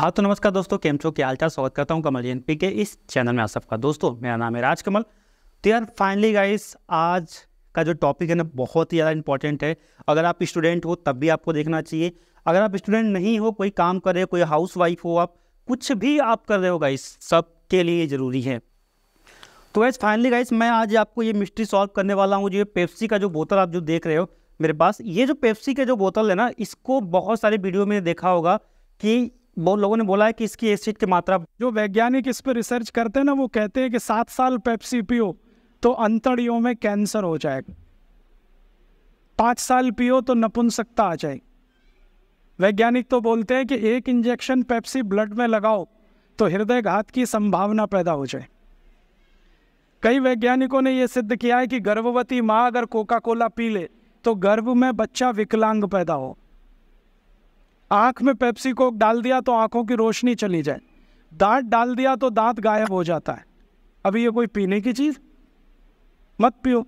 हाँ तो नमस्कार दोस्तों केम चो के हालचाल स्वागत करता हूँ कमल एन पी के इस चैनल में आप सबका दोस्तों मेरा नाम है राज कमल तो यार फाइनली गाइस आज का जो टॉपिक है ना बहुत ही ज़्यादा इंपॉर्टेंट है अगर आप स्टूडेंट हो तब भी आपको देखना चाहिए अगर आप स्टूडेंट नहीं हो कोई काम कर रहे हो कोई हाउस वाइफ हो आप कुछ भी आप कर रहे हो गाइस सब के लिए ज़रूरी है तो गाइस फाइनली गाइस मैं आज आपको ये मिस्ट्री सॉल्व करने वाला हूँ जो पेप्सी का जो बोतल आप जो देख रहे हो मेरे पास ये जो पेप्सी का जो बोतल है ना इसको बहुत सारे वीडियो में देखा होगा कि बहुत लोगों ने बोला है कि इसकी एसिड की मात्रा जो वैज्ञानिक इस पर रिसर्च करते हैं ना वो कहते हैं कि सात साल पेप्सी पियो तो अंतड़ियों में कैंसर हो जाएगा पाँच साल पियो तो नपुंसकता आ जाएगी वैज्ञानिक तो बोलते हैं कि एक इंजेक्शन पेप्सी ब्लड में लगाओ तो हृदय घात की संभावना पैदा हो जाए कई वैज्ञानिकों ने यह सिद्ध किया है कि गर्भवती माँ अगर कोका कोला पी ले तो गर्भ में बच्चा विकलांग पैदा हो आँख में पेप्सी कोक डाल दिया तो आँखों की रोशनी चली जाए दांत डाल दिया तो दांत गायब हो जाता है अभी ये कोई पीने की चीज़ मत पियो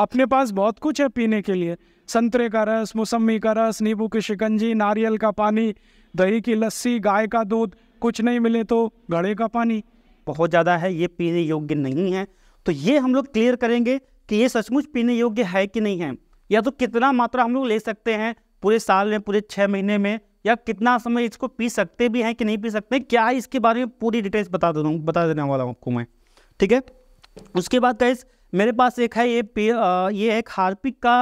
अपने पास बहुत कुछ है पीने के लिए संतरे का रस मौसमी का रस नींबू की शिकंजी नारियल का पानी दही की लस्सी गाय का दूध कुछ नहीं मिले तो घड़े का पानी बहुत ज़्यादा है ये पीने योग्य नहीं है तो ये हम लोग क्लियर करेंगे कि ये सचमुच पीने योग्य है कि नहीं है या तो कितना मात्रा हम लोग ले सकते हैं पूरे साल में पूरे छः महीने में या कितना समय इसको पी सकते भी हैं कि नहीं पी सकते क्या इसके बारे में पूरी डिटेल्स बता दे दूँ बता देने वाला हूँ आपको मैं ठीक है उसके बाद कैस मेरे पास एक है ये पे ये एक हार्पिक का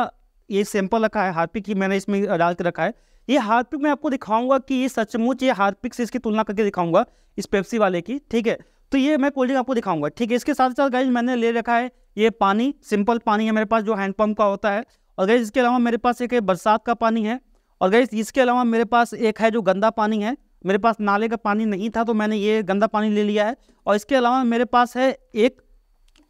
ये सैंपल रखा है हार्पिक ही मैंने इसमें डाल के रखा है ये हार्पिक मैं आपको दिखाऊंगा कि ये सचमुच ये हार्पिक से इसकी तुलना करके दिखाऊंगा इस पेप्सी वाले की ठीक है तो ये मैं कोल्ड ड्रिंक आपको दिखाऊंगा ठीक है इसके साथ साथ गैज मैंने ले रखा है ये पानी सिंपल पानी है मेरे पास जो हैंडपम्प का होता है और गैस इसके अलावा मेरे पास एक बरसात का पानी है और गई इसके अलावा मेरे पास एक है जो गंदा पानी है मेरे पास नाले का पानी नहीं था तो मैंने ये गंदा पानी ले लिया है और इसके अलावा मेरे पास है एक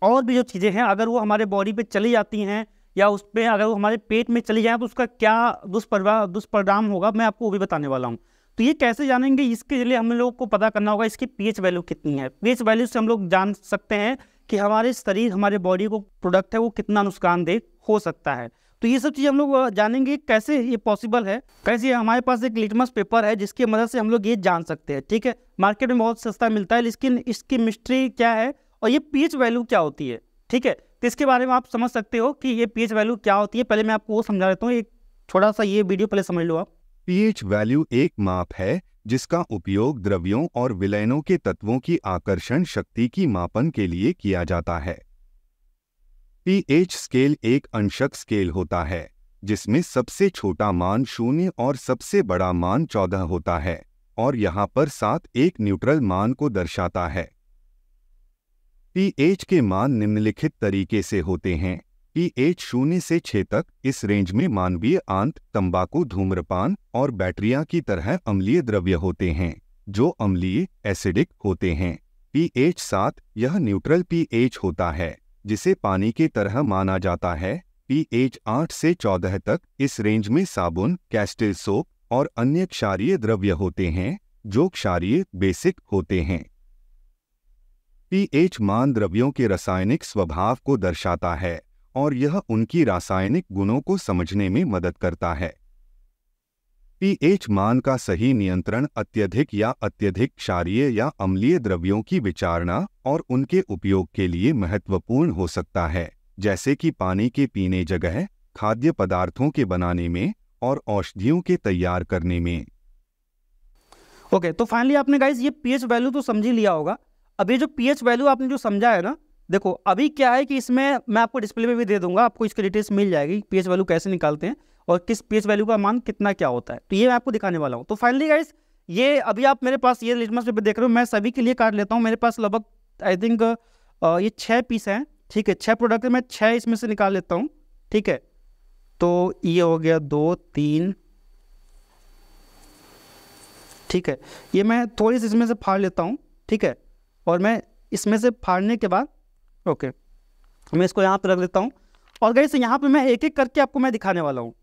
और भी जो चीज़ें हैं अगर वो हमारे बॉडी पे चली जाती हैं या उस पर अगर वो हमारे पेट में चली जाए तो उसका क्या दुष्प्रभाव दुष्परिणाम होगा मैं आपको वो भी बताने वाला हूँ तो ये कैसे जानेंगे इसके लिए हम लोग को पता करना होगा इसकी पी वैल्यू कितनी है पी वैल्यू से हम लोग जान सकते हैं कि हमारे शरीर हमारे बॉडी को प्रोडक्ट है वो कितना नुकसानदेह हो सकता है तो ये सब चीज़ हम लोग जानेंगे कैसे ये पॉसिबल है कैसे हमारे पास एक लिटमस पेपर है जिसकी मदद से हम लोग ये जान सकते हैं ठीक है मार्केट में बहुत सस्ता मिलता है लेकिन इसकी मिस्ट्री क्या है और ये पीएच वैल्यू क्या होती है ठीक है तो इसके बारे में आप समझ सकते हो कि ये पीएच वैल्यू क्या होती है पहले मैं आपको वो समझा देता हूँ एक छोटा सा ये वीडियो पहले समझ लो आप पीएच वैल्यू एक माप है जिसका उपयोग द्रव्यों और विलयनों के तत्वों की आकर्षण शक्ति की मापन के लिए किया जाता है पीएच स्केल एक अंशक स्केल होता है जिसमें सबसे छोटा मान शून्य और सबसे बड़ा मान चौदह होता है और यहाँ पर सात एक न्यूट्रल मान को दर्शाता है पीएच के मान निम्नलिखित तरीके से होते हैं पीएच शून्य से छह तक इस रेंज में मानवीय आंत तंबाकू धूम्रपान और बैटरिया की तरह अम्लीय द्रव्य होते हैं जो अम्लीय एसिडिक होते हैं पीएच सात यह न्यूट्रल पीएच होता है जिसे पानी की तरह माना जाता है पीएच 8 से 14 तक इस रेंज में साबुन कैस्टिल सोप और अन्य क्षारीय द्रव्य होते हैं जो क्षारीय बेसिक होते हैं पीएच मान द्रव्यों के रासायनिक स्वभाव को दर्शाता है और यह उनकी रासायनिक गुणों को समझने में मदद करता है पीएच मान का सही नियंत्रण अत्यधिक या अत्यधिक क्षारीय या अम्लीय द्रव्यों की विचारणा और उनके उपयोग के लिए महत्वपूर्ण हो सकता है जैसे कि पानी के पीने जगह खाद्य पदार्थों के बनाने में और औषधियों के तैयार करने में ओके okay, तो फाइनली आपने गाइज ये पीएच वैल्यू तो समझ ही लिया होगा अभी जो पीएच वैल्यू आपने जो समझा है ना देखो अभी क्या है कि इसमें मैं आपको डिस्प्ले में भी दे दूंगा आपको इसकी डिटेल्स मिल जाएगी पीएच वैल्यू कैसे निकालते हैं और किस पीएच वैल्यू का मान कितना क्या होता है तो ये मैं आपको दिखाने वाला हूँ तो फाइनली गाइज ये अभी आप मेरे पास ये लिटमस पेपर देख रहे हो मैं सभी के लिए काट लेता हूँ मेरे पास लगभग आई थिंक ये छः पीस हैं ठीक है छः प्रोडक्ट मैं छः इसमें से निकाल लेता हूँ ठीक है तो ये हो गया दो तीन ठीक है ये मैं थोड़ी सी इसमें से फाड़ लेता हूँ ठीक है और मैं इसमें से फाड़ने के बाद ओके मैं इसको यहाँ पर रख लेता हूँ और गई से यहाँ पर मैं एक एक करके आपको मैं दिखाने वाला हूँ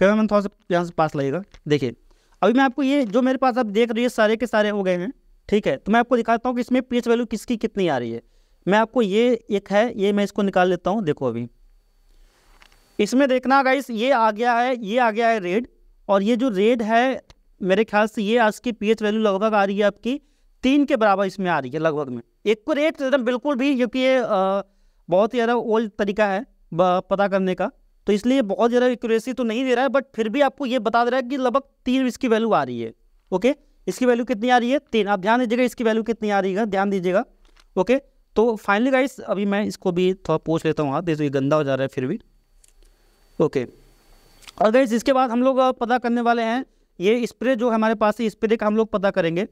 मैन थोड़ा सा यहाँ से पास लगेगा देखिए अभी मैं आपको ये जो मेरे पास आप देख रही है सारे के सारे हो गए हैं ठीक है तो मैं आपको दिखाता हूँ कि इसमें पी वैल्यू किसकी कितनी आ रही है मैं आपको ये एक है ये मैं इसको निकाल लेता हूँ देखो अभी इसमें देखना गाइस ये आ गया है ये आ गया है रेड और ये जो रेड है मेरे ख्याल से ये आज की पीएच वैल्यू लगभग आ रही है आपकी तीन के बराबर इसमें आ रही है लगभग में एक को रेट एकदम बिल्कुल भी क्योंकि ये बहुत ही ज़्यादा ओल्ड तरीका है पता करने का तो इसलिए बहुत ज़्यादा एक्यूरेसी तो नहीं दे रहा है बट फिर भी आपको ये बता दे रहा है कि लगभग तीन इसकी वैल्यू आ रही है ओके इसकी वैल्यू कितनी आ रही है तीन आप ध्यान दीजिएगा इसकी वैल्यू कितनी आ रही है ध्यान दीजिएगा ओके तो फाइनली गाइस अभी मैं इसको भी थोड़ा पूछ लेता हूँ हाथ देखो ये गंदा हो जा रहा है फिर भी ओके और गाइस इसके बाद हम लोग पता करने वाले हैं ये स्प्रे जो हमारे पास है स्प्रे का हम लोग पता करेंगे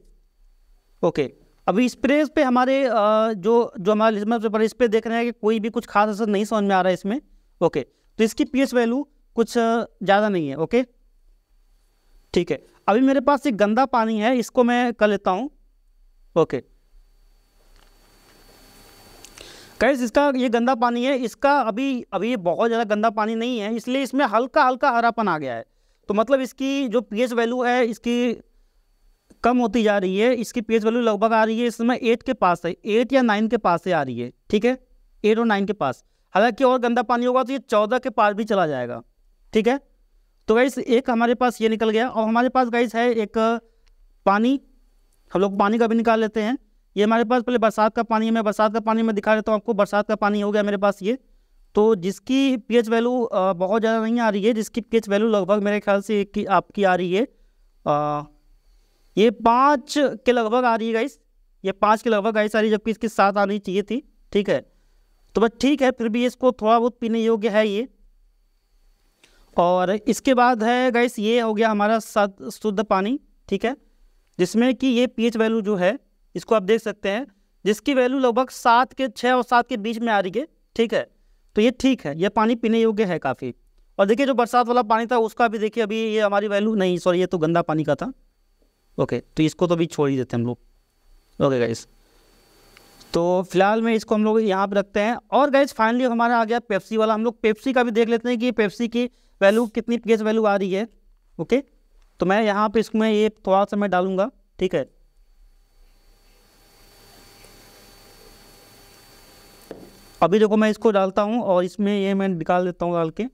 ओके अभी स्प्रे पे हमारे जो जो हमारे लिस्ट स्प्रे देख रहे हैं कि कोई भी कुछ खास असर नहीं समझ में आ रहा है इसमें ओके तो इसकी पीएच वैल्यू कुछ ज़्यादा नहीं है ओके ठीक है अभी मेरे पास एक गंदा पानी है इसको मैं कर लेता हूँ ओके कैस इसका ये गंदा पानी है इसका अभी अभी बहुत ज़्यादा गंदा पानी नहीं है इसलिए इसमें हल्का हल्का हरापन आ गया है तो मतलब इसकी जो पीएच वैल्यू है इसकी कम होती जा रही है इसकी पीएच वैल्यू लगभग आ रही है इसमें एट के पास है एट या नाइन के पास से आ रही है ठीक है एट और नाइन के पास हालांकि और गंदा पानी होगा तो ये चौदह के पार भी चला जाएगा ठीक है तो गाइस एक हमारे पास ये निकल गया और हमारे पास गाइस है एक पानी हम लोग पानी का भी निकाल लेते हैं ये हमारे पास पहले बरसात का पानी है मैं बरसात का पानी में दिखा देता हूँ आपको बरसात का पानी हो गया मेरे पास ये तो जिसकी पीएच वैल्यू बहुत ज़्यादा नहीं आ रही है जिसकी पीएच वैल्यू लगभग मेरे ख्याल से की आपकी आ रही है आ, ये पाँच के लगभग आ रही है गाइस ये पाँच के लगभग गाइस आ रही है जबकि इसकी सात आनी चाहिए थी ठीक है तो बस ठीक है फिर भी इसको थोड़ा बहुत पीने योग्य है ये और इसके बाद है गैस ये हो गया हमारा शुद्ध पानी ठीक है जिसमें कि ये पीएच वैल्यू जो है इसको आप देख सकते हैं जिसकी वैल्यू लगभग सात के छः और सात के बीच में आ रही है ठीक है तो ये ठीक है ये पानी पीने योग्य है काफ़ी और देखिए जो बरसात वाला पानी था उसका भी देखिए अभी ये हमारी वैल्यू नहीं सॉरी ये तो गंदा पानी का था ओके तो इसको तो अभी छोड़ ही देते हम लोग ओके गाइस तो फिलहाल में इसको हम लोग यहाँ पर रखते हैं और गैस फाइनली हमारा आ गया पेप्सी वाला हम लोग पेप्सी का भी देख लेते हैं कि पेप्सी की वैल्यू कितनी गैस वैल्यू आ रही है ओके तो मैं यहाँ पे इसमें ये थोड़ा सा मैं डालूँगा ठीक है अभी देखो मैं इसको डालता हूँ और इसमें ये मैं निकाल देता हूँ डाल के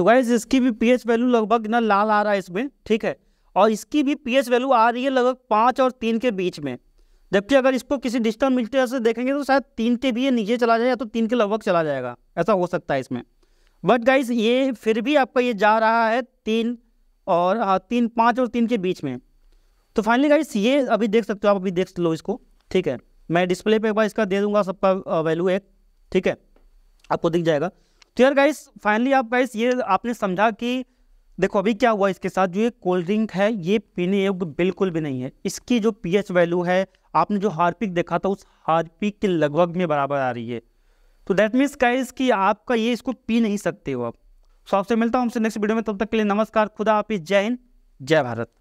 तो गाइज इसकी भी पीएच वैल्यू लगभग ना लाल आ रहा है इसमें ठीक है और इसकी भी पीएच वैल्यू आ रही है लगभग पाँच और तीन के बीच में जबकि अगर इसको किसी डिस्टर्ब मिल्टर से देखेंगे तो शायद तीन के भी ये नीचे चला जाए या तो तीन के लगभग चला जाएगा ऐसा हो सकता है इसमें बट गाइज ये फिर भी आपका ये जा रहा है तीन और हाँ, तीन पाँच और तीन के बीच में तो फाइनली गाइज ये अभी देख सकते हो आप अभी देख लो इसको ठीक है मैं डिस्प्ले पे एक बार इसका दे दूंगा सबका वैल्यू एक ठीक है आपको दिख जाएगा तो यार गाइस फाइनली आप गाइस ये आपने समझा कि देखो अभी क्या हुआ इसके साथ जो ये कोल्ड ड्रिंक है ये पीने योग्य बिल्कुल भी नहीं है इसकी जो पीएच वैल्यू है आपने जो हार्पिक देखा था उस हार्पिक के लगभग में बराबर आ रही है तो दैट मीन्स गाइस कि आपका ये इसको पी नहीं सकते हो आप सो तो आपसे मिलता हूँ हमसे नेक्स्ट वीडियो में तब तक के लिए नमस्कार खुदा आप जय हिंद जय भारत